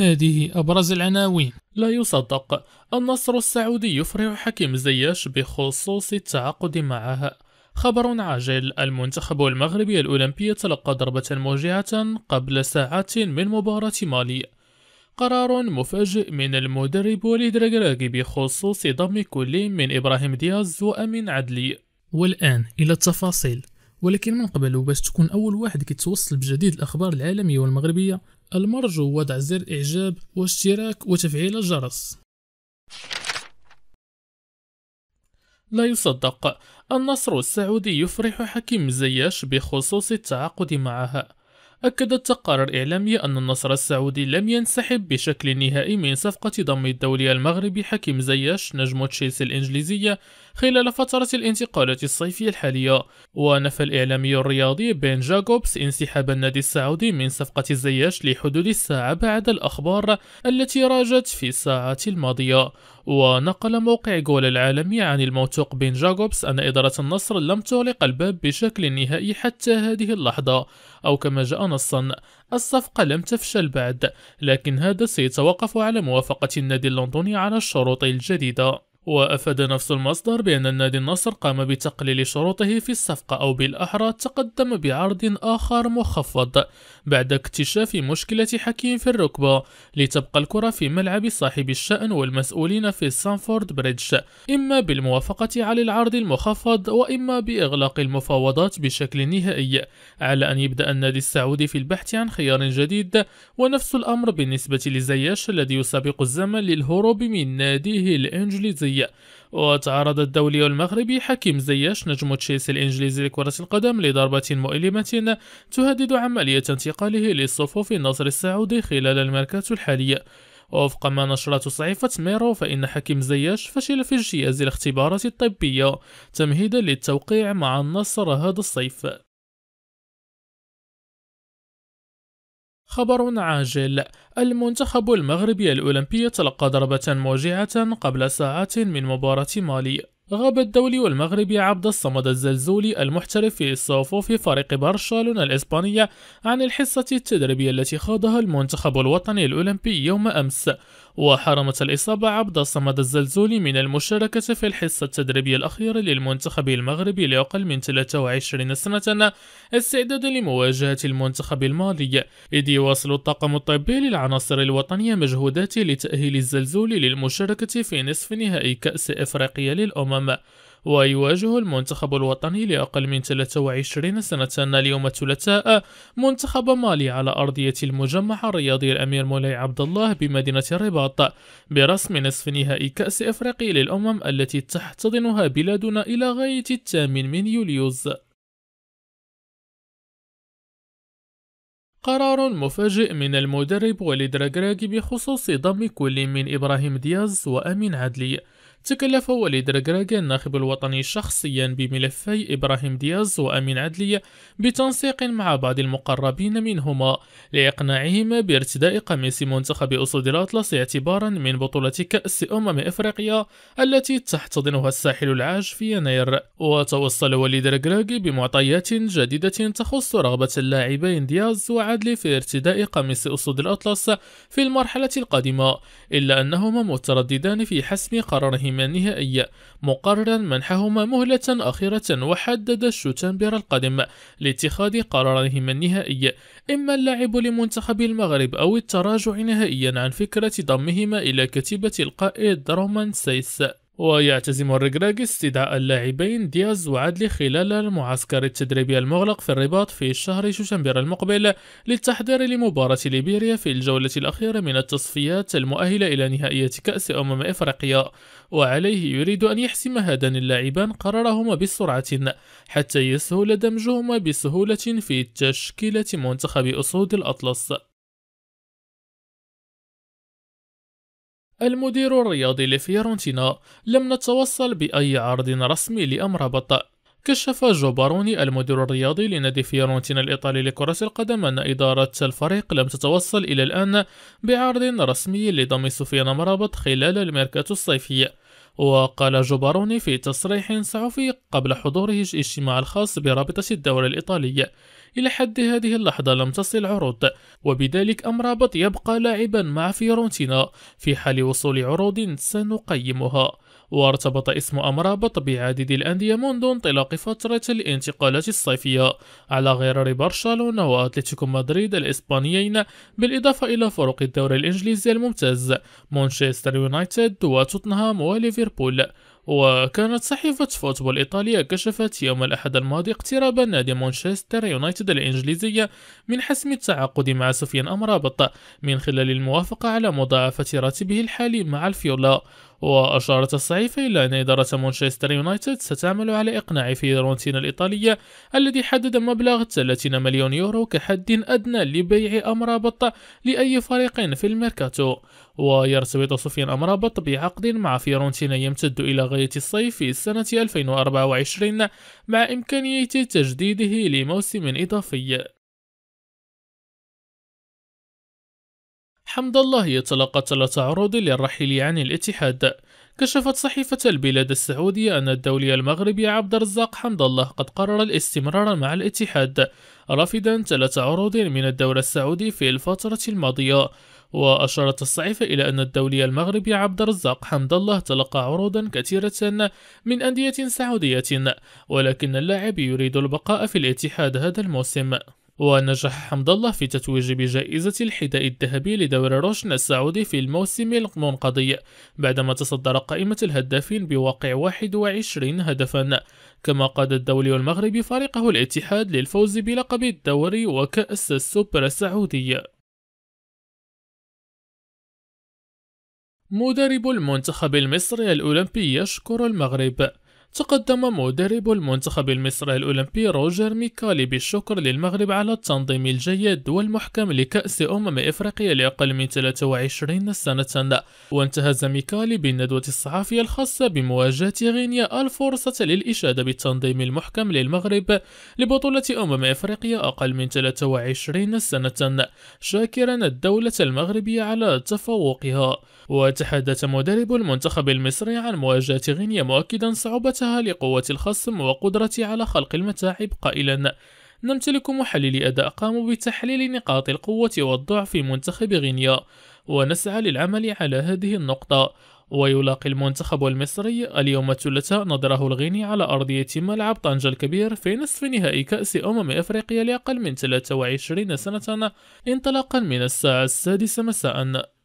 هذه أبرز العناوين لا يصدق النصر السعودي يفرح حكيم زياش بخصوص التعاقد معها خبر عاجل المنتخب المغربي الأولمبي تلقى ضربة موجعة قبل ساعات من مباراة مالي قرار مفاجئ من المدرب وليد رجراجي بخصوص ضم كل من إبراهيم دياز وأمين عدلي والآن إلى التفاصيل ولكن من قبل باش تكون أول واحد كيتوصل بجديد الأخبار العالمية والمغربية المرجو وضع زر إعجاب واشتراك وتفعيل الجرس لا يصدق النصر السعودي يفرح حكيم زياش بخصوص التعاقد معها أكدت تقارير إعلامية أن النصر السعودي لم ينسحب بشكل نهائي من صفقة ضم الدولي المغربي حكيم زياش نجم تشيلسي الإنجليزية خلال فترة الانتقالات الصيفية الحالية ونفى الإعلامي الرياضي بين جاكوبس انسحاب النادي السعودي من صفقة زياش لحدود الساعة بعد الأخبار التي راجت في الساعات الماضية ونقل موقع جول العالمي عن الموثوق بين جاكوبس أن إدارة النصر لم تغلق الباب بشكل نهائي حتى هذه اللحظة أو كما جاء نصا الصفقة لم تفشل بعد لكن هذا سيتوقف على موافقة النادي اللندني على الشروط الجديدة وأفاد نفس المصدر بأن النادي النصر قام بتقليل شروطه في الصفقة أو بالأحرى تقدم بعرض آخر مخفض بعد اكتشاف مشكلة حكيم في الركبة لتبقى الكرة في ملعب صاحب الشأن والمسؤولين في سانفورد بريدج إما بالموافقة على العرض المخفض وإما بإغلاق المفاوضات بشكل نهائي على أن يبدأ النادي السعودي في البحث عن خيار جديد ونفس الأمر بالنسبة لزياش الذي يسابق الزمن للهروب من ناديه الإنجليزي الدولية وتعرض الدولي المغربي حكيم زياش نجم تشيلسي الإنجليزي لكرة القدم لضربة مؤلمة تهدد عملية انتقاله للصفوف النصر السعودي خلال الميركاتو الحالي وفق ما نشرت صحيفة ميرو فإن حكيم زياش فشل في اجتياز الاختبارات الطبية تمهيدا للتوقيع مع النصر هذا الصيف خبر عاجل المنتخب المغربي الأولمبي تلقى ضربة موجعة قبل ساعات من مباراة مالي غاب الدولي المغربي عبد الصمد الزلزولي المحترف في صفوف فريق برشلونة الإسبانية عن الحصة التدريبية التي خاضها المنتخب الوطني الأولمبي يوم أمس وحرمت الإصابة عبد الصمد الزلزولي من المشاركة في الحصة التدريبية الأخيرة للمنتخب المغربي لأقل من 23 سنة استعدادا لمواجهة المنتخب المالي إذ يواصل الطاقم الطبي للعناصر الوطنية مجهوداته لتأهيل الزلزولي للمشاركة في نصف نهائي كأس إفريقيا للأمم ويواجه المنتخب الوطني لأقل من 23 سنة اليوم الثلاثاء منتخب مالي على أرضية المجمع الرياضي الأمير مولاي عبد الله بمدينة الرباط برسم نصف نهائي كأس إفريقي للأمم التي تحتضنها بلادنا إلى غاية الثامن من يوليوز قرار مفاجئ من المدرب وليد راكراكي بخصوص ضم كل من إبراهيم دياز وأمين عدلي تكلف وليد ركراكا الناخب الوطني شخصيا بملفي إبراهيم دياز وأمين عدلي بتنسيق مع بعض المقربين منهما لإقناعهما بارتداء قميص منتخب أسود الأطلس اعتبارا من بطولة كأس أمم إفريقيا التي تحتضنها الساحل العاج في يناير وتوصل وليد ركراكي بمعطيات جديدة تخص رغبة اللاعبين دياز وعدلي في ارتداء قميص أسود الأطلس في المرحلة القادمة إلا أنهما مترددان في حسم قرارهما هيمانه أي مقررا منحهما مهلة أخيرة وحدد الشتنبر القادم لاتخاذ قرارهما النهائي إما اللعب لمنتخب المغرب أو التراجع نهائيا عن فكرة ضمهما إلى كتيبة القائد رومان سيس ويعتزم الركراكي استدعاء اللاعبين دياز وعدلي خلال المعسكر التدريبي المغلق في الرباط في شهر شوشنبر المقبل للتحضير لمباراة ليبيريا في الجولة الأخيرة من التصفيات المؤهلة إلى نهائية كأس أمم إفريقيا وعليه يريد أن يحسم هذان اللاعبان قرارهما بسرعة حتى يسهل دمجهما بسهولة في تشكيلة منتخب أسود الأطلس المدير الرياضي لفيورنتينا لم نتوصل بأي عرض رسمي لأمر بطء كشف جوباروني المدير الرياضي لنادي فيورنتينا الإيطالي لكرة القدم أن إدارة الفريق لم تتوصل إلى الآن بعرض رسمي لضم سفيان مرابط خلال الميركاتو الصيفي وقال جوباروني في تصريح صحفي قبل حضوره اجتماع الخاص برابطة الدوري الإيطالي إلى حد هذه اللحظة لم تصل عروض وبذلك أمرابط يبقى لاعبا مع فيورنتينا في حال وصول عروض سنقيمها وارتبط اسم أمرابط بعديد الأندية منذ انطلاق فترة الانتقالات الصيفية على غرار برشلونة وأتلتيكو مدريد الإسبانيين بالإضافة إلى فرق الدوري الإنجليزي الممتاز مانشستر يونايتد وتوتنهام وليفربول وكانت صحيفة فوتبول الإيطالية كشفت يوم الأحد الماضي اقتراب نادي مانشستر يونايتد الإنجليزية من حسم التعاقد مع سفيان أمرابط من خلال الموافقة على مضاعفة راتبه الحالي مع الفيولا وأشارت الصحيفة إلى أن إدارة مانشستر يونايتد ستعمل على إقناع فيورنتينا الإيطالية الذي حدد مبلغ 30 مليون يورو كحد أدنى لبيع أمرابط لأي فريق في الميركاتو ويرتبط سفيان أمرابط بعقد مع فيورنتينا يمتد إلى غاية الصيف في سنة 2024 مع إمكانية تجديده لموسم إضافي حمد الله يتلقى ثلاث عروض للرحيل عن الاتحاد كشفت صحيفة البلاد السعودية أن الدولي المغربي عبد الرزاق حمد الله قد قرر الاستمرار مع الاتحاد رافدا ثلاث عروض من الدوري السعودي في الفترة الماضية وأشارت الصحيفة إلى أن الدولي المغربي عبد الرزاق حمد الله تلقى عروضا كثيرة من أندية سعودية ولكن اللاعب يريد البقاء في الاتحاد هذا الموسم ونجح حمد الله في تتويج بجائزة الحذاء الذهبي لدوري روشن السعودي في الموسم المنقضي بعدما تصدر قائمة الهدافين بواقع 21 هدفا كما قاد الدولي المغربي فريقه الاتحاد للفوز بلقب الدوري وكأس السوبر السعودي مدرب المنتخب المصري الأولمبي يشكر المغرب تقدم مدرب المنتخب المصري الأولمبي روجر ميكالي بالشكر للمغرب على التنظيم الجيد والمحكم لكأس أمم إفريقيا لأقل من 23 سنة وانتهز ميكالي بالندوة الصحفية الخاصة بمواجهة غينيا الفرصة للإشادة بالتنظيم المحكم للمغرب لبطولة أمم إفريقيا أقل من 23 سنة شاكرا الدولة المغربية على تفوقها وتحدث مدرب المنتخب المصري عن مواجهة غينيا مؤكدا صعوبة قيمتها لقوة الخصم وقدرته على خلق المتاعب قائلا نمتلك محللي أداء قاموا بتحليل نقاط القوة والضعف في منتخب غينيا ونسعى للعمل على هذه النقطة ويلاقي المنتخب المصري اليوم الثلاثاء نظره الغيني على أرضية ملعب طنجة الكبير في نصف نهائي كأس أمم إفريقيا لأقل من 23 سنة انطلاقا من الساعة السادسة مساء